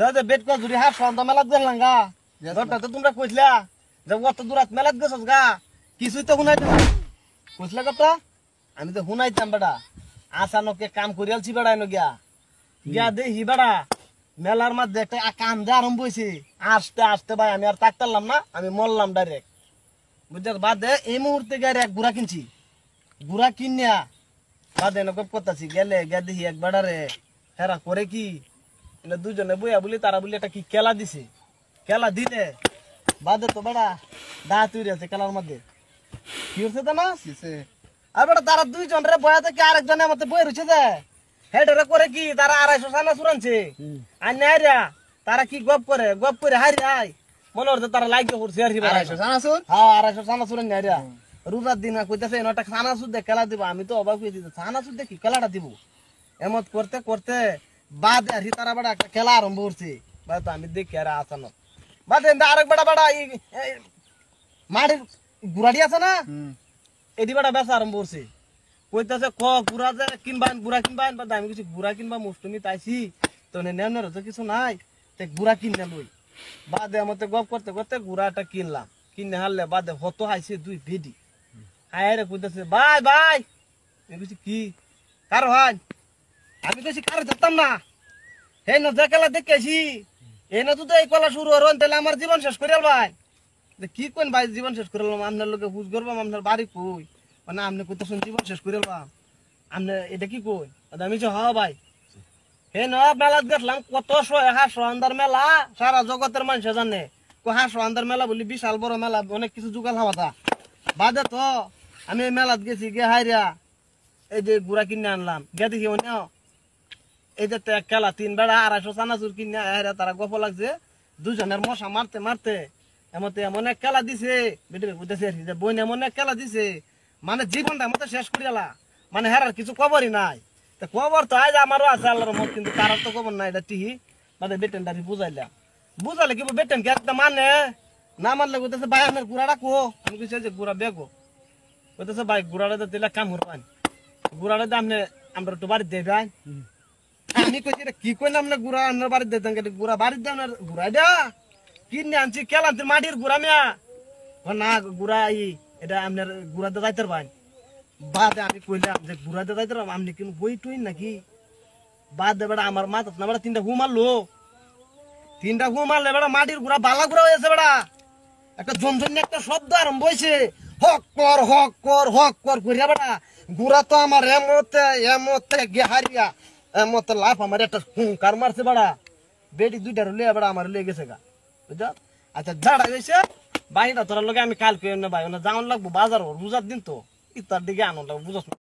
দাদা হ্যাঁ। হ্যাঁ, যে অত দূরাত মেলাত গেছস গা কিছুই তো শুনাই দিলাম কইলা আমি তো শুনাইতাম বেড়া আসানকে কাম করিয়ালছি বেড়া এনো গিয়া গিয়া দেহি বেড়া মেলার মধ্যে একটা কাম যে আরম্ভ হয়েছে আসতে আসতে ভাই আমি আর তাকতারলাম না আমি মরলাম ডাইরেক্ট বাদ দে এই মুহূর্তে গিয়ে এক গুড়া কিনছি গুড়া কিনিয়া বাদে নকব করতেছি গেলে গিয়া দেখি এক বেড়ারে হেরা করে কি দুজনে বইয়া বলি তারা বলি একটা কি খেলা দিছে খেলা দিলে বাদে তো বেড়া দা তৈরি আছে খেলার মধ্যে কি হচ্ছে তো না আর বেটা তারা দুইজন রে বয়া থেকে আরেকজনে আমাদের বই রয়েছে যে হেডরে করে কি তারা আড়াইশো সানা আর তারা কি গপ করে গপ করে হারি আয় মনে হচ্ছে তারা লাইক করছে আর আড়াইশো সানা চুর হ্যাঁ আড়াইশো সানা দিন কইতেছে একটা সানা সুদ খেলা দিব আমি তো অবাক হয়ে দিতে সানা সুদ দেখি খেলাটা দিব এমত করতে করতে বাদ আর একটা খেলা আরম্ভ করছে বা আমি দেখি আর বাদ আরেক এই গুড়াটি আছে না এটি ব্যবসা আরম্ভ করছে ক গুড়া যে কিনবান গুড়া আমি কিছু গুড়া কিনবা মৌসুমি তাইছি তো তো কিছু নাই তে গুড়া কিনে লই বাদে আমাদের গপ করতে করতে গুড়াটা কিনলাম কিনে হারলে বাদে হত হাইছে দুই ভেডি হায় রে কইতাছে বাই বাই কিছু কি কারো হয় আমি তো কার ধরতাম না হে না যা খেলা দেখেছি এই না তো এই কলা শুরু হরন তাহলে আমার জীবন শেষ করে ভাই কি কোন ভাই জীবন শেষ করে আপনার লোকে বুঝ করবাম আপনার বাড়ি কই মানে আপনি কত জীবন শেষ করে আপনি এটা কি কই আমি হ হ্যাঁ ভাই হে না মেলাত গেছিলাম কত হাস আন্দার মেলা সারা জগতের মানুষ জানে হা আন্দার মেলা বলি বিশাল বড় মেলা অনেক কিছু জোগাল হাওয়া বাদে তো আমি মেলাত গেছি গে হাইরা এই যে গুড়া কিনে আনলাম গে দেখি অন্য এই যে এক খেলা তিন বেড়া আড়াইশো চানাচুর কিনে তারা গপ লাগছে দুজনের মশা মারতে মারতে এমতে এমন এক খেলা দিছে বেটে বুঝতেছে যে বোন এমন এক খেলা দিছে মানে জীবনটা মতো শেষ করে গেলা মানে হেরার কিছু খবরই নাই তা খবর তো আজ আমারও আছে আল্লাহর মত কিন্তু তার তো কবর নাই এটা টিহি মানে বেটেনটা বুঝাইলাম বুঝালে কি বেটেন কে একটা মানে না মানলে বলতেছে ভাই আপনার গুড়া রাখো আমি কিছু যে গুড়া বেগো বলতেছে ভাই গুড়াটা দিলে কাম করবেন গুড়াটা নে আমরা একটু বাড়ি দেবেন আমি কইছি এটা কি কইলাম আমরা গুড়া আনার বাড়ি দিতাম গুড়া বাড়ি দাম না গুড়া দা কিনে আনছি কেলাম তুই মাটির গুড়া মিয়া না গুড়া ই এটা আপনার গুড়া দা যাইতে পারেন বাদে আমি কইলাম যে গুড়া দা যাইতে পারবো আপনি কিন্তু বই টুইন নাকি বাদ দে বেড়া আমার মাথা না বেটা তিনটা হু মারলো তিনটা হু মারলে বেড়া মাটির গুড়া বালা গুড়া হয়েছে বেড়া একটা জমজমি একটা শব্দ আরম্ভ হয়েছে হক কর হক কর হক কর করিয়া বেড়া গুড়া তো আমার এমতে এমতে গেহারিয়া মত লাভ আমার একটা হুঙ্কার মারছে বাড়া বেটি দুইটা লিয়ে বাড়া আমার লিয়ে গেছে গা বুঝছো আচ্ছা ঝাড়া গেছে বাহিরা তোরা লোকে আমি কালকে ভাই যাওয়ার লাগবো বাজার রোজার দিন তো ইত্যার দিকে আনো লাগবো বুঝছ